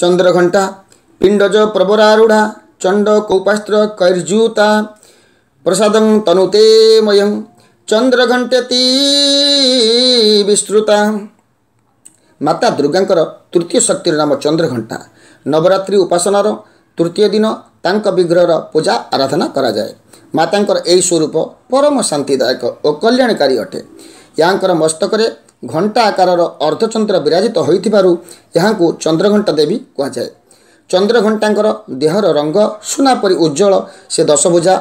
ଚନ୍ଦ୍ରଘଣ୍ଟା ପିଣ୍ଡଜ ପ୍ରବରାରୂଢ଼ା ଚଣ୍ଡ କୌପାସ୍ତ୍ର କୈର୍ଯ୍ୟୁତା ପ୍ରସାଦଂ ତନୁତେ ମୟଂ ଚନ୍ଦ୍ରଘଣ୍ଟେତି ବିସ୍ତୃତା ମାତା ଦୁର୍ଗାଙ୍କର ତୃତୀୟ ଶକ୍ତିର ନାମ ଚନ୍ଦ୍ରଘଣ୍ଟା ନବରାତ୍ରି ଉପାସନାର ତୃତୀୟ ଦିନ ତାଙ୍କ ବିଗ୍ରହର ପୂଜା ଆରାଧନା କରାଯାଏ ମାତାଙ୍କର ଏହି ସ୍ୱରୂପ ପରମ ଶାନ୍ତିଦାୟକ ଓ କଲ୍ୟାଣକାରୀ ଅଟେ ୟାଙ୍କର ମସ୍ତକରେ ଘଣ୍ଟା ଆକାରର ଅର୍ଦ୍ଧଚନ୍ଦ୍ର ବିରାଜିତ ହୋଇଥିବାରୁ ଏହାଙ୍କୁ ଚନ୍ଦ୍ରଘଣ୍ଟା ଦେବୀ କୁହାଯାଏ ଚନ୍ଦ୍ରଘଣ୍ଟାଙ୍କର ଦେହର ରଙ୍ଗ ସୁନା ପରି ଉଜ୍ଜଳ ସେ ଦଶଭୁଜା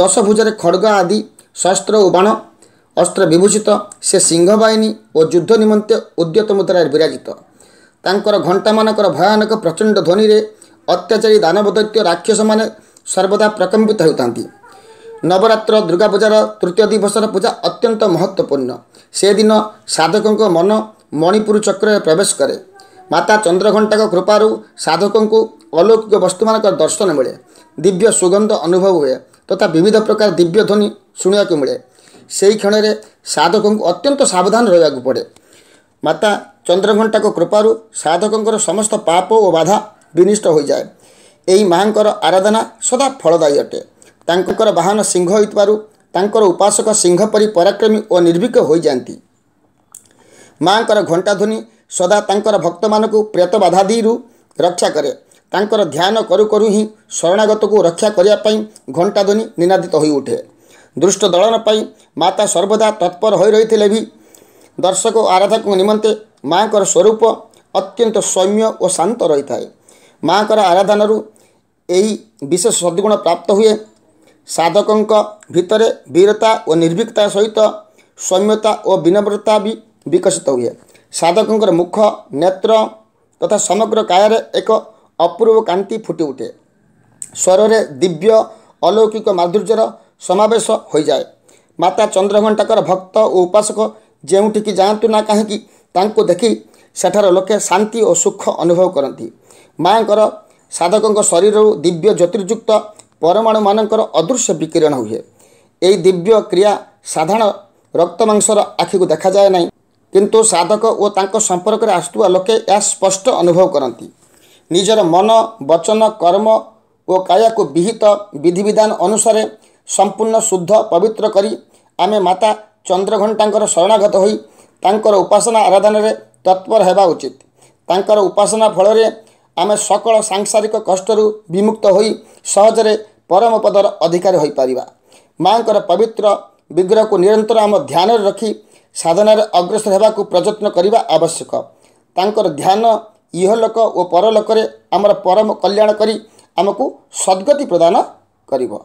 ଦଶଭୁଜାରେ ଖଡ଼ଗ ଆଦି ଶସ୍ତ୍ର ଓ ବାଣ ଅସ୍ତ୍ର ବିଭୂଷିତ ସେ ସିଂହବାହିନୀ ଓ ଯୁଦ୍ଧ ନିମନ୍ତେ ଉଦ୍ୟତ ମୁଦ୍ରାରେ ବିରାଜିତ ତାଙ୍କର ଘଣ୍ଟାମାନଙ୍କର ଭୟାନକ ପ୍ରଚଣ୍ଡ ଧ୍ୱନିରେ ଅତ୍ୟାଚାରୀ ଦାନବଦୈତ୍ୟ ରାକ୍ଷସମାନେ ସର୍ବଦା ପ୍ରକମ୍ପିତ ହେଉଥାନ୍ତି ନବରାତ୍ର ଦୁର୍ଗା ପୂଜାର ତୃତୀୟ ଦିବସର ପୂଜା ଅତ୍ୟନ୍ତ ମହତ୍ଵପୂର୍ଣ୍ଣ ସେଦିନ ସାଧକଙ୍କ ମନ ମଣିପୁର ଚକ୍ରରେ ପ୍ରବେଶ କରେ ମାତା ଚନ୍ଦ୍ରଘଣ୍ଟାଙ୍କ କୃପାରୁ ସାଧକଙ୍କୁ ଅଲୌକିକ ବସ୍ତୁମାନଙ୍କର ଦର୍ଶନ ମିଳେ ଦିବ୍ୟ ସୁଗନ୍ଧ ଅନୁଭବ ହୁଏ ତଥା ବିବିଧ ପ୍ରକାର ଦିବ୍ୟ ଧ୍ୱନି ଶୁଣିବାକୁ ମିଳେ ସେହି କ୍ଷଣରେ ସାଧକଙ୍କୁ ଅତ୍ୟନ୍ତ ସାବଧାନ ରହିବାକୁ ପଡ଼େ ମାତା ଚନ୍ଦ୍ରଘଣ୍ଟାଙ୍କ କୃପାରୁ ସାଧକଙ୍କର ସମସ୍ତ ପାପ ଓ ବାଧା ବିନିଷ୍ଟ ହୋଇଯାଏ ଏହି ମାଆଙ୍କର ଆରାଧନା ସଦା ଫଳଦାୟୀ ଅଟେ ତାଙ୍କର ବାହନ ସିଂହ ହୋଇଥିବାରୁ ତାଙ୍କର ଉପାସକ ସିଂହ ପରି ପରାକ୍ରମୀ ଓ ନିର୍ଭୀକ ହୋଇଯାଆନ୍ତି ମାଙ୍କର ଘଣ୍ଟାଧ୍ୱନି ସଦା ତାଙ୍କର ଭକ୍ତମାନଙ୍କୁ ପ୍ରେତ ବାଧା ଦେଇରୁ ରକ୍ଷା କରେ ତାଙ୍କର ଧ୍ୟାନ କରୁ କରୁ ହିଁ ଶରଣାଗତକୁ ରକ୍ଷା କରିବା ପାଇଁ ଘଣ୍ଟାଧ୍ୱନି ନିନାଦିତ ଉଠେ ଦୃଷ୍ଟ ଦଳନ ପାଇଁ ମାତା ସର୍ବଦା ତତ୍ପର ହୋଇ ରହିଥିଲେ ବି ଦର୍ଶକ ଓ ଆରାଧକଙ୍କ ନିମନ୍ତେ ମାଙ୍କର ସ୍ୱରୂପ ଅତ୍ୟନ୍ତ ସୌମ୍ୟ ଓ ଶାନ୍ତ ରହିଥାଏ ମାଙ୍କର ଆରାଧନାରୁ ଏହି ବିଶେଷ ସଦ୍ଗୁଣ ପ୍ରାପ୍ତ ହୁଏ ସାଧକଙ୍କ ଭିତରେ ବୀରତା ଓ ନିର୍ଭୀକତା ସହିତ ସୌମ୍ୟତା ଓ ବିନମ୍ରତା ବି ବିକଶିତ ହୁଏ ସାଧକଙ୍କର ମୁଖ ନେତ୍ର ତଥା ସମଗ୍ର କାୟାରେ ଏକ ଅପୂର୍ବ କାନ୍ତି ଫୁଟି ଉଠେ ସ୍ୱରରେ ଦିବ୍ୟ ଅଲୌକିକ ମାଧୁର୍ଯ୍ୟର ସମାବେଶ ହୋଇଯାଏ ମାତା ଚନ୍ଦ୍ରଘଣ୍ଟାଙ୍କର ଭକ୍ତ ଓ ଉପାସକ ଯେଉଁଠିକି ଯାଆନ୍ତୁ ନା କାହିଁକି ତାଙ୍କୁ ଦେଖି ସେଠାର ଲୋକେ ଶାନ୍ତି ଓ ସୁଖ ଅନୁଭବ କରନ୍ତି ମାଆଙ୍କର ସାଧକଙ୍କ ଶରୀରରୁ ଦିବ୍ୟ ଜ୍ୟୋତିର୍ଯୁକ୍ତ ପରମାଣୁମାନଙ୍କର ଅଦୃଶ୍ୟ ବିକିରଣ ହୁଏ ଏହି ଦିବ୍ୟ କ୍ରିୟା ସାଧାରଣ ରକ୍ତ ମାଂସର ଆଖିକୁ ଦେଖାଯାଏ ନାହିଁ କିନ୍ତୁ ସାଧକ ଓ ତାଙ୍କ ସମ୍ପର୍କରେ ଆସୁଥିବା ଲୋକେ ଏହା ସ୍ପଷ୍ଟ ଅନୁଭବ କରନ୍ତି ନିଜର ମନ ବଚନ କର୍ମ ଓ କାୟାକୁ ବିହିତ ବିଧିବିଧାନ ଅନୁସାରେ ସମ୍ପୂର୍ଣ୍ଣ ଶୁଦ୍ଧ ପବିତ୍ର କରି ଆମେ ମାତା ଚନ୍ଦ୍ରଘଣ୍ଟାଙ୍କର ଶରଣାଗତ ହୋଇ ତାଙ୍କର ଉପାସନା ଆରାଧନାରେ ତତ୍ପର ହେବା ଉଚିତ ତାଙ୍କର ଉପାସନା ଫଳରେ ଆମେ ସକଳ ସାଂସାରିକ କଷ୍ଟରୁ ବିମୁକ୍ତ ହୋଇ ସହଜରେ ପରମ ପଦର ଅଧିକାରୀ ହୋଇପାରିବା ମାଆଙ୍କର ପବିତ୍ର ବିଗ୍ରହକୁ ନିରନ୍ତର ଆମ ଧ୍ୟାନରେ ରଖି ସାଧନାରେ ଅଗ୍ରସର ହେବାକୁ ପ୍ରଯତ୍ନ କରିବା ଆବଶ୍ୟକ ତାଙ୍କର ଧ୍ୟାନ ଇହଲୋକ ଓ ପରଲୋକରେ ଆମର ପରମ କଲ୍ୟାଣ କରି ଆମକୁ ସଦ୍ଗତି ପ୍ରଦାନ କରିବ